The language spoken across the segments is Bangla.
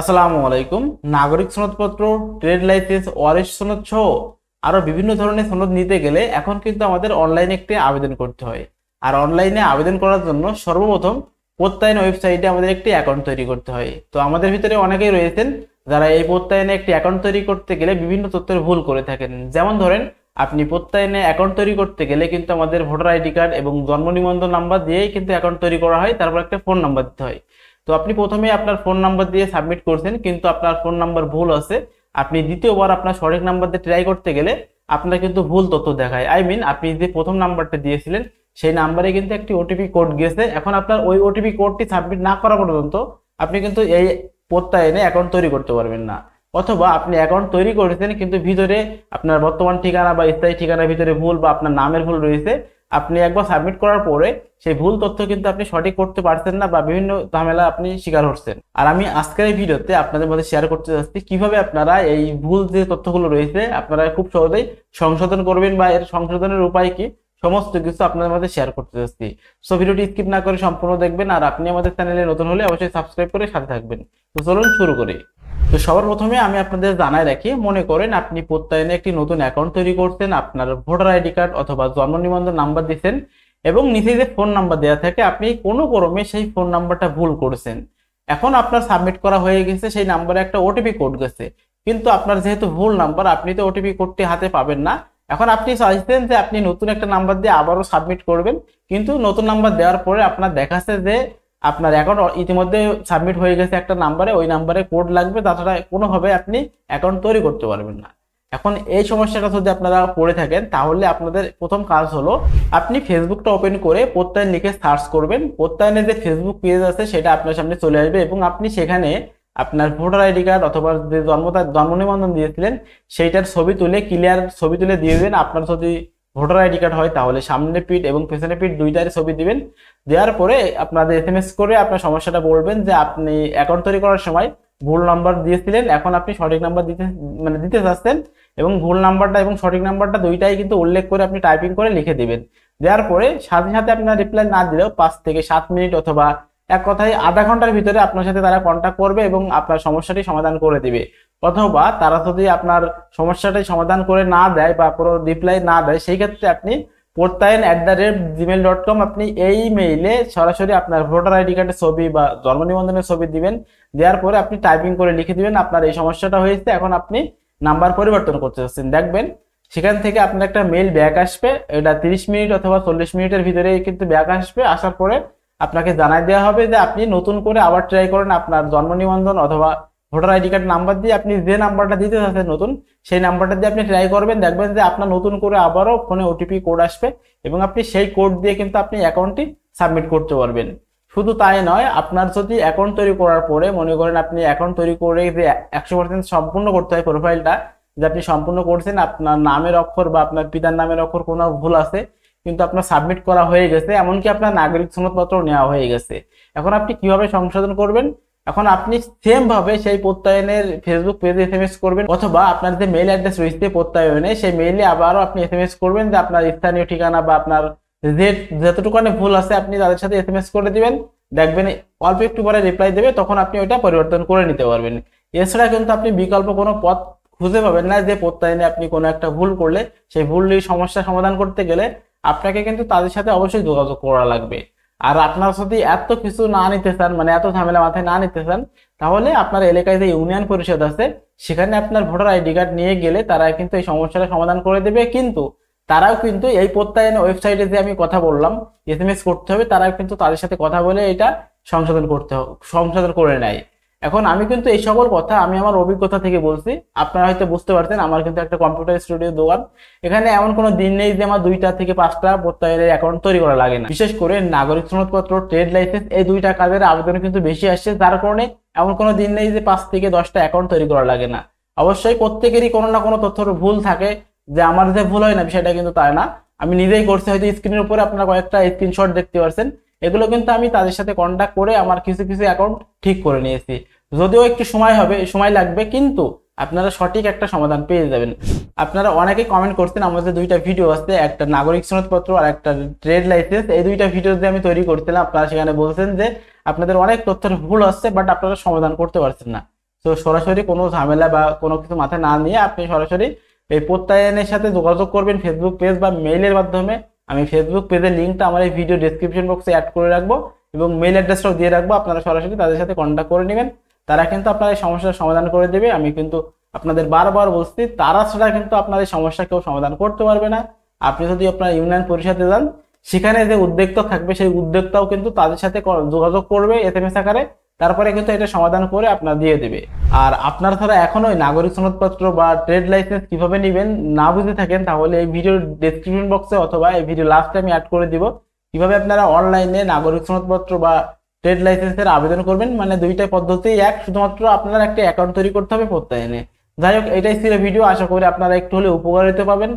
আসসালামু আলাইকুম নাগরিক সনদপত্র ট্রেড লাইসেন্স ওয়ারেস সনদ সহ আরও বিভিন্ন ধরনের সনদ নিতে গেলে এখন কিন্তু আমাদের অনলাইনে একটি আবেদন করতে হয় আর অনলাইনে আবেদন করার জন্য সর্বপ্রথম প্রত্যয়ন ওয়েবসাইটে আমাদের একটি অ্যাকাউন্ট তৈরি করতে হয় তো আমাদের ভিতরে অনেকেই রয়েছেন যারা এই প্রত্যয়নে একটি অ্যাকাউন্ট তৈরি করতে গেলে বিভিন্ন তথ্যের ভুল করে থাকেন যেমন ধরেন আপনি প্রত্যয়নে অ্যাকাউন্ট তৈরি করতে গেলে কিন্তু আমাদের ভোটার আইডি কার্ড এবং জন্ম নিবন্ধন নাম্বার দিয়েই কিন্তু অ্যাকাউন্ট তৈরি করা হয় তারপর একটা ফোন নাম্বার দিতে হয় তো আপনি প্রথমে আপনার ফোন নাম্বার দিয়ে সাবমিট করছেন কিন্তু আপনার ফোন নাম্বার ভুল আছে আপনি দ্বিতীয়বার আপনার সঠিক নাম্বার দিয়ে ট্রাই করতে গেলে আপনার কিন্তু ভুল তথ্য দেখায় আই মিন আপনি যে প্রথম নাম্বারটা দিয়েছিলেন সেই নাম্বারে কিন্তু একটি ওটিপি কোড গেছে এখন আপনার ওই ওটিপি কোডটি সাবমিট না করা পর্যন্ত আপনি কিন্তু এই পোত্তা এনে অ্যাকাউন্ট তৈরি করতে পারবেন না অথবা আপনি অ্যাকাউন্ট তৈরি করেছেন কিন্তু ভিতরে আপনার বর্তমান ঠিকানা বা স্থায়ী ঠিকানার ভিতরে ভুল বা আপনার নামের ভুল রয়েছে আপনি একবার সাবমিট করার পরে সেই ভুল তথ্য কিন্তু আপনি সঠিক করতে পারছেন না বা বিভিন্ন ঝামেলা আপনি শিকার হচ্ছেন আর আমি আজকের এই ভিডিওতে আপনাদের মধ্যে শেয়ার করতে চাচ্ছি কিভাবে আপনারা এই ভুল যে তথ্যগুলো রয়েছে আপনারা খুব সহজেই সংশোধন করবেন বা এর সংশোধনের উপায় কি সমস্ত কিছু আপনাদের মধ্যে শেয়ার করতে চাচ্ছি সো ভিডিওটি স্কিপ না করে সম্পূর্ণ দেখবেন আর আপনি আমাদের চ্যানেলে নতুন হলে অবশ্যই সাবস্ক্রাইব করে সাথে থাকবেন তো চলুন শুরু করি তো সবার প্রথমে আমি আপনাদের জানায় রাখি মনে করেন আপনি প্রত্যয়নে একটি নতুন অ্যাকাউন্ট তৈরি করছেন আপনার ভোটার আইডি কার্ড অথবা জন্ম নিবন্ধন নাম্বার দিচ্ছেন এবং নিচে যে ফোন নাম্বার দেওয়া থাকে আপনি কোনো ক্রমে সেই ফোন নাম্বারটা ভুল করেছেন এখন আপনার সাবমিট করা হয়ে গেছে সেই নাম্বারে একটা ওটিপি কোড গেছে কিন্তু আপনার যেহেতু ভুল নাম্বার আপনি তো ওটিপি কোডটি হাতে পাবেন না এখন আপনি চাইছেন যে আপনি নতুন একটা নাম্বার দিয়ে আবারও সাবমিট করবেন কিন্তু নতুন নাম্বার দেওয়ার পরে আপনার দেখাচ্ছে যে আপনার অ্যাকাউন্ট ইতিমধ্যে সাবমিট হয়ে গেছে একটা নাম্বারে ওই নাম্বারে কোড লাগবে তাছাড়া কোনোভাবে আপনি অ্যাকাউন্ট তৈরি করতে পারবেন না এখন এই সমস্যাটা যদি আপনারা পড়ে থাকেন তাহলে আপনাদের প্রথম কাজ হলো আপনি ফেসবুকটা ওপেন করে প্রত্যয়ন লিখে সার্চ করবেন প্রত্যায়নে যে ফেসবুক পেজ আছে সেটা আপনার সামনে চলে আসবে এবং আপনি সেখানে আপনার ভোটার আইডি কার্ড অথবা যে জন্ম জন্ম নিবন্ধন দিয়েছিলেন সেইটার ছবি তুলে ক্লিয়ার ছবি তুলে দিয়ে দেবেন আপনার যদি ভোটার আইডি কার্ড হয় তাহলে সামনে পিঠ এবং পেছনে পিঠ দুইটারই ছবি দিবেন দেওয়ার পরে আপনাদের এস এম এস করে আপনার সমস্যাটা বলবেন যে আপনি অ্যাকাউন্ট তৈরি করার সময় ভুল নাম্বার দিয়েছিলেন এখন আপনি সঠিক নাম্বার দিতে মানে দিতে চাচ্ছেন এবং ভুল নাম্বারটা এবং সঠিক নাম্বারটা দুইটাই কিন্তু উল্লেখ করে আপনি টাইপিং করে লিখে দিবেন দেওয়ার পরে সাথে সাথে আপনার রিপ্লাই না দিলেও পাঁচ থেকে সাত মিনিট অথবা এক কথায় আধা ঘন্টার ভিতরে আপনার সাথে তারা কন্ট্যাক্ট করবে এবং আপনার সমস্যাটি সমাধান করে দিবে অথবা তারা যদি আপনার সমস্যাটাই সমাধান করে না দেয় বা কোনো রিপ্লাই না দেয় সেই ক্ষেত্রে আপনি Prottayon at the rate Gmail dot com আপনি এই মেইলে সরাসরি আপনার ভোটার আইডি কার্ডের ছবি বা জন্ম নিবন্ধনের ছবি দিবেন দেওয়ার পরে আপনি টাইপিং করে লিখে দিবেন আপনার এই সমস্যাটা হয়েছে এখন আপনি নাম্বার পরিবর্তন করতে চাচ্ছেন দেখবেন সেখান থেকে আপনার একটা মেইল ব্যাক আসবে এটা তিরিশ মিনিট অথবা চল্লিশ মিনিটের ভিতরে কিন্তু ব্যাক আসবে আসার পরে আপনাকে জানাই দেওয়া হবে যে আপনি নতুন করে আবার ট্রাই করেন আপনার জন্ম নিবন্ধন অথবা ভোটার আইডি কার্ড নাম্বার দিয়ে আপনি যে নাম্বারটা দিতে চাচ্ছেন নতুন সেই নাম্বারটা দিয়ে আপনি ট্রাই করবেন দেখবেন যে আপনার নতুন করে আবারও ফোনে ওটিপি কোড আসবে এবং আপনি সেই কোড দিয়ে কিন্তু আপনি অ্যাকাউন্টটি সাবমিট করতে পারবেন শুধু তাই নয় আপনার যদি অ্যাকাউন্ট তৈরি করার পরে মনে করেন আপনি অ্যাকাউন্ট তৈরি করে যে একশো পার্সেন্ট সম্পূর্ণ করতে হয় প্রোফাইলটা যে আপনি সম্পূর্ণ করছেন আপনার নামের অক্ষর বা আপনার পিতার নামের অক্ষর কোনো ভুল আছে কিন্তু আপনার সাবমিট করা হয়ে গেছে এমনকি আপনার নাগরিক সনদপত্র নেওয়া হয়ে গেছে এখন আপনি কিভাবে সংশোধন করবেন এখন আপনি সেম ভাবে সেই প্রত্যয়নের ফেসবুক পেজে এস এম এস করবেন অথবা আপনার যে মেইল অ্যাড্রেস রয়েছে প্রত্যয়নে সেই মেইলে আবারও আপনি এস এম এস করবেন যে আপনার স্থানীয় ঠিকানা বা আপনার যে যতটুকুখানে ভুল আছে আপনি তাদের সাথে এস এম এস করে দিবেন দেখবেন অল্প একটু পরে রিপ্লাই দেবে তখন আপনি ওইটা পরিবর্তন করে নিতে পারবেন এছাড়া কিন্তু আপনি বিকল্প কোনো পথ খুঁজে পাবেন না যে প্রত্যয়নে আপনি কোনো একটা ভুল করলে সেই ভুলটি সমস্যা সমাধান করতে গেলে আপনাকে কিন্তু তাদের সাথে অবশ্যই যোগাযোগ করা লাগবে আর আপনার যদি এত কিছু না নিতে চান মানে এত ঝামেলা মাথায় না নিতে চান তাহলে আপনার এলাকায় যে ইউনিয়ন পরিষদ আছে সেখানে আপনার ভোটার আইডি কার্ড নিয়ে গেলে তারা কিন্তু এই সমস্যাটা সমাধান করে দেবে কিন্তু তারাও কিন্তু এই প্রত্যয়ন ওয়েবসাইটে যে আমি কথা বললাম এস করতে হবে তারাও কিন্তু তাদের সাথে কথা বলে এটা সংশোধন করতে সংশোধন করে নেয় এখন আমি কিন্তু এই সকল কথা আমি আমার অভিজ্ঞতা থেকে বলছি আপনারা হয়তো বুঝতে পারছেন আমার কিন্তু একটা কম্পিউটার স্টুডিও দোকান এখানে এমন কোনো দিন নেই যে আমার দুইটা থেকে পাঁচটা প্রত্যয়ের অ্যাকাউন্ট তৈরি করা লাগে না বিশেষ করে নাগরিক সনদপত্র ট্রেড লাইসেন্স এই দুইটা কাজের আবেদন কিন্তু বেশি আসছে যার কারণে এমন কোনো দিন নেই যে পাঁচ থেকে দশটা অ্যাকাউন্ট তৈরি করা লাগে না অবশ্যই প্রত্যেকেরই কোনো না কোনো তথ্যর ভুল থাকে যে আমার যে ভুল হয় না বিষয়টা কিন্তু তাই না আমি নিজেই করছি হয়তো স্ক্রিনের উপরে আপনারা কয়েকটা স্ক্রিনশট দেখতে পারছেন এগুলো কিন্তু আমি তাদের সাথে কন্ট্যাক্ট করে আমার কিছু কিছু অ্যাকাউন্ট ঠিক করে নিয়েছি যদিও একটু সময় হবে সময় লাগবে কিন্তু আপনারা সঠিক একটা সমাধান পেয়ে যাবেন আপনারা অনেকেই কমেন্ট করছেন আমাদের দুইটা ভিডিও আছে একটা নাগরিক সনদপত্র আর একটা ট্রেড লাইসেন্স এই দুইটা ভিডিও যে আমি তৈরি করছিলাম আপনারা সেখানে বলছেন যে আপনাদের অনেক তথ্যের ভুল আসছে বাট আপনারা সমাধান করতে পারছেন না তো সরাসরি কোনো ঝামেলা বা কোনো কিছু মাথায় না নিয়ে আপনি সরাসরি এই প্রত্যয়নের সাথে যোগাযোগ করবেন ফেসবুক পেজ বা মেইলের মাধ্যমে আমি ফেসবুক পেজের লিঙ্কটা আমার এই ভিডিও ডিসক্রিপশন বক্সে অ্যাড করে রাখবো এবং মেল অ্যাড্রেসটাও দিয়ে রাখবো আপনারা সরাসরি তাদের সাথে কন্ট্যাক্ট করে নেবেন তারা কিন্তু আপনাদের সমস্যার সমাধান করে দেবে আমি কিন্তু আপনাদের বারবার বলছি তারা ছাড়া কিন্তু আপনাদের সমস্যা কেউ সমাধান করতে পারবে না আপনি যদি আপনার ইউনিয়ন পরিষদে যান সেখানে যে উদ্যোক্তা থাকবে সেই উদ্যোক্তাও কিন্তু তাদের সাথে যোগাযোগ করবে এতে মেশাকারে তারপরে কিন্তু এটা সমাধান করে আপনার দিয়ে দেবে আর আপনার ধরা এখনো নাগরিক সনদপত্র বা ট্রেড লাইসেন্স কিভাবে নেবেন না বুঝে থাকেন তাহলে এই ভিডিওর ডিসক্রিপশন বক্সে অথবা এই ভিডিও লাস্টে আমি অ্যাড করে দিব কিভাবে আপনারা অনলাইনে নাগরিক সনদপত্র বা ট্রেড লাইসেন্সের আবেদন করবেন মানে দুইটা পদ্ধতি এক শুধুমাত্র আপনার একটা অ্যাকাউন্ট তৈরি করতে হবে প্রত্যয়নে যাই হোক এটাই ছিল ভিডিও আশা করি আপনারা একটু হলে হতে পাবেন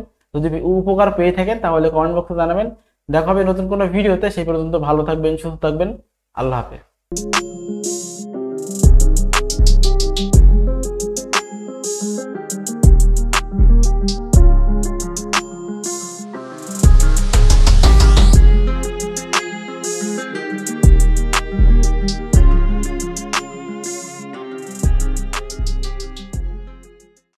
যদি উপকার পেয়ে থাকেন তাহলে কমেন্ট বক্সে জানাবেন দেখা হবে নতুন কোনো ভিডিওতে সেই পর্যন্ত ভালো থাকবেন সুস্থ থাকবেন আল্লাহ হাফেজ Música